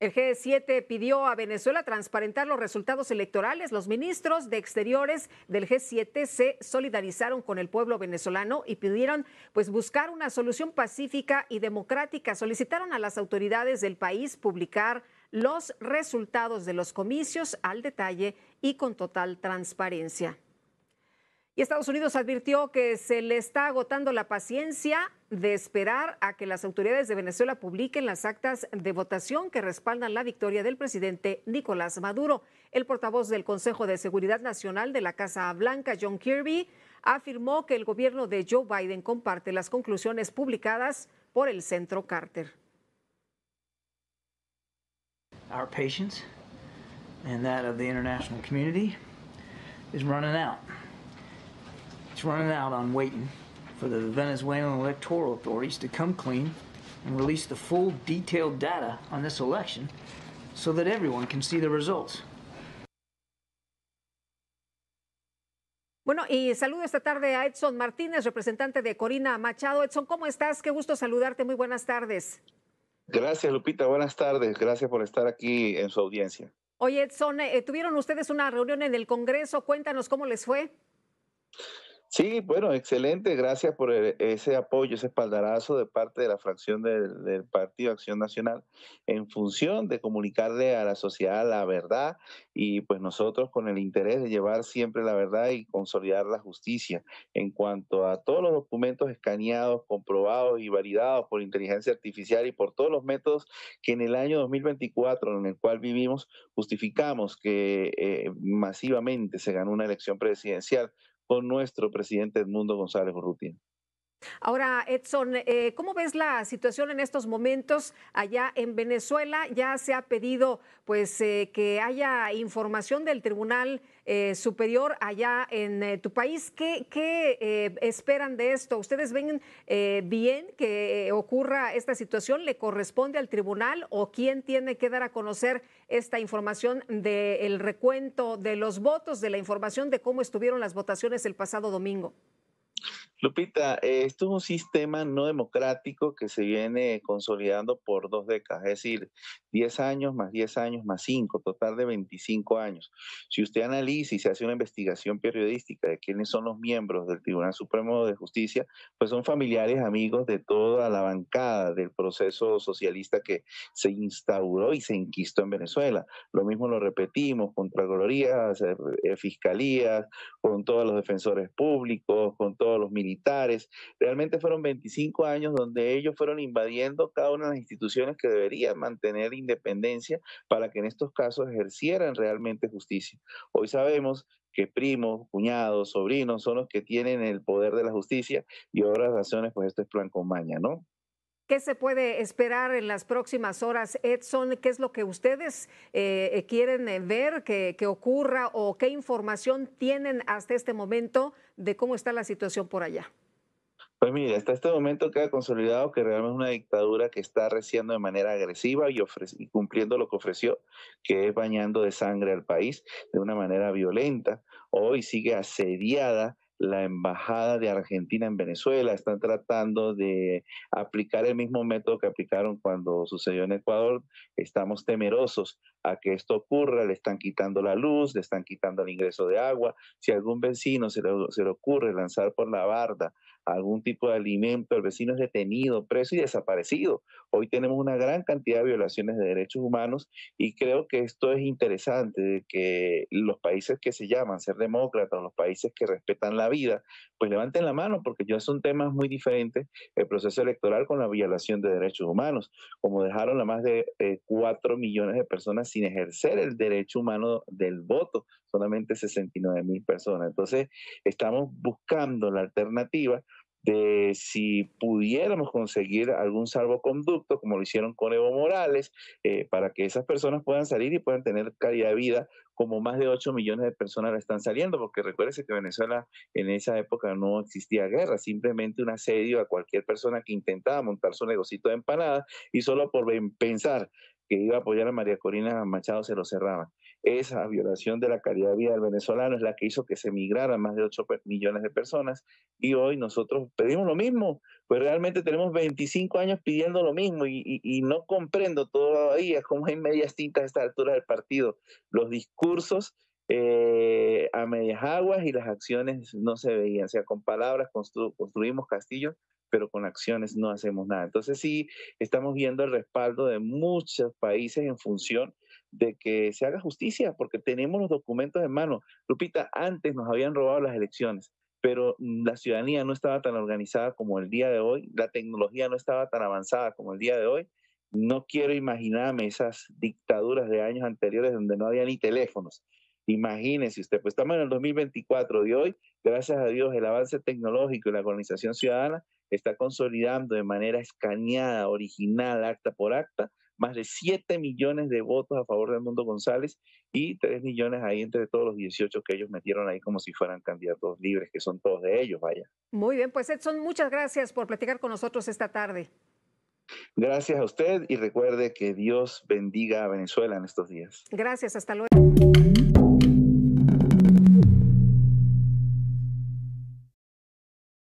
El G7 pidió a Venezuela transparentar los resultados electorales. Los ministros de Exteriores del G7 se solidarizaron con el pueblo venezolano y pidieron pues buscar una solución pacífica y democrática. Solicitaron a las autoridades del país publicar los resultados de los comicios al detalle y con total transparencia. Y Estados Unidos advirtió que se le está agotando la paciencia de esperar a que las autoridades de Venezuela publiquen las actas de votación que respaldan la victoria del presidente Nicolás Maduro. El portavoz del Consejo de Seguridad Nacional de la Casa Blanca, John Kirby, afirmó que el gobierno de Joe Biden comparte las conclusiones publicadas por el Centro Carter. Bueno, y saludo esta tarde a Edson Martínez, representante de Corina Machado. Edson, ¿cómo estás? Qué gusto saludarte. Muy buenas tardes. Gracias, Lupita. Buenas tardes. Gracias por estar aquí en su audiencia. Oye, Edson, eh, tuvieron ustedes una reunión en el Congreso. Cuéntanos cómo les fue. Sí, bueno, excelente. Gracias por eh, ese apoyo, ese espaldarazo de parte de la fracción del, Partido Acción Nacional en función de comunicarle a la sociedad la verdad y pues nosotros con el interés de llevar siempre la verdad y consolidar la justicia en cuanto a todos los documentos escaneados, comprobados y validados por inteligencia artificial y por todos los métodos que en el año 2024 en el cual vivimos justificamos que eh, masivamente se ganó una elección presidencial con nuestro presidente Edmundo González Urrutia. Ahora, Edson, eh, ¿cómo ves la situación en estos momentos allá en Venezuela? Ya se ha pedido pues, eh, que haya información del Tribunal eh, Superior allá en tu país. ¿Qué, esperan de esto? ¿Ustedes ven bien que ocurra esta situación? ¿Le corresponde al Tribunal o quién tiene que dar a conocer esta información del recuento de los votos, de la información de cómo estuvieron las votaciones el pasado domingo? Lupita, eh, esto es un sistema no democrático que se viene consolidando por dos décadas, es decir, 10 años más 10 años más 5, total de 25 años. Si usted analiza y se hace una investigación periodística de quiénes son los miembros del Tribunal Supremo de Justicia, pues son familiares, amigos de toda la bancada del proceso socialista que se instauró y se inquistó en Venezuela. Lo mismo lo repetimos, contralorías, eh, fiscalías, con todos los defensores públicos, con todos los militares militares. Realmente fueron 25 años donde ellos fueron invadiendo cada una de las instituciones que deberían mantener independencia para que en estos casos ejercieran realmente justicia. Hoy sabemos que primos, cuñados, sobrinos son los que tienen el poder de la justicia y otras razones, pues esto es plan con maña, ¿no? ¿Qué se puede esperar en las próximas horas, Edson? ¿Qué es lo que ustedes eh, eh, quieren eh, ver que, ocurra o qué información tienen hasta este momento de cómo está la situación por allá? Pues mira, hasta este momento queda consolidado que realmente es una dictadura que está reciendo de manera agresiva y, y cumpliendo lo que ofreció, que es bañando de sangre al país de una manera violenta. Hoy sigue asediada la Embajada de Argentina en Venezuela, están tratando de aplicar el mismo método que aplicaron cuando sucedió en Ecuador. Estamos temerosos a que esto ocurra, le están quitando la luz, le están quitando el ingreso de agua. Si algún vecino se le, se ocurre lanzar por la barda algún tipo de alimento, el vecino es detenido, preso y desaparecido. Hoy tenemos una gran cantidad de violaciones de derechos humanos y creo que esto es interesante, de que los países que se llaman ser demócratas, los países que respetan la vida, pues levanten la mano porque ya un tema muy diferente, el proceso electoral con la violación de derechos humanos, como dejaron a más de eh, cuatro millones de personas sin ejercer el derecho humano del voto, solamente 69 mil personas. Entonces, estamos buscando la alternativa de si pudiéramos conseguir algún salvoconducto, como lo hicieron con Evo Morales, eh, para que esas personas puedan salir y puedan tener calidad de vida como más de 8 millones de personas la están saliendo, porque recuérdese que Venezuela en esa época no existía guerra, simplemente un asedio a cualquier persona que intentaba montar su negocito de empanadas y solo por pensar que iba a apoyar a María Corina Machado se lo cerraba. Esa violación de la calidad de vida del venezolano es la que hizo que se emigraran más de 8 millones de personas y hoy nosotros pedimos lo mismo, pues realmente tenemos 25 años pidiendo lo mismo y, no comprendo todavía cómo hay medias tintas a esta altura del partido. Los discursos eh, a medias aguas y las acciones no se veían, o sea, con palabras construimos castillos, pero con acciones no hacemos nada. Entonces sí, estamos viendo el respaldo de muchos países en función de que se haga justicia, porque tenemos los documentos en mano. Lupita, antes nos habían robado las elecciones, pero mm, la ciudadanía no estaba tan organizada como el día de hoy, la tecnología no estaba tan avanzada como el día de hoy. No quiero imaginarme esas dictaduras de años anteriores donde no había ni teléfonos. Imagínense usted, pues estamos en el 2024 de hoy, gracias a Dios el avance tecnológico y la organización ciudadana está consolidando de manera escaneada, original, acta por acta, más de 7 millones de votos a favor de mundo González y 3 millones ahí entre todos los 18 que ellos metieron ahí como si fueran candidatos libres, que son todos de ellos, vaya. Muy bien, pues Edson, muchas gracias por platicar con nosotros esta tarde. Gracias a usted y recuerde que Dios bendiga a Venezuela en estos días. Gracias, hasta luego.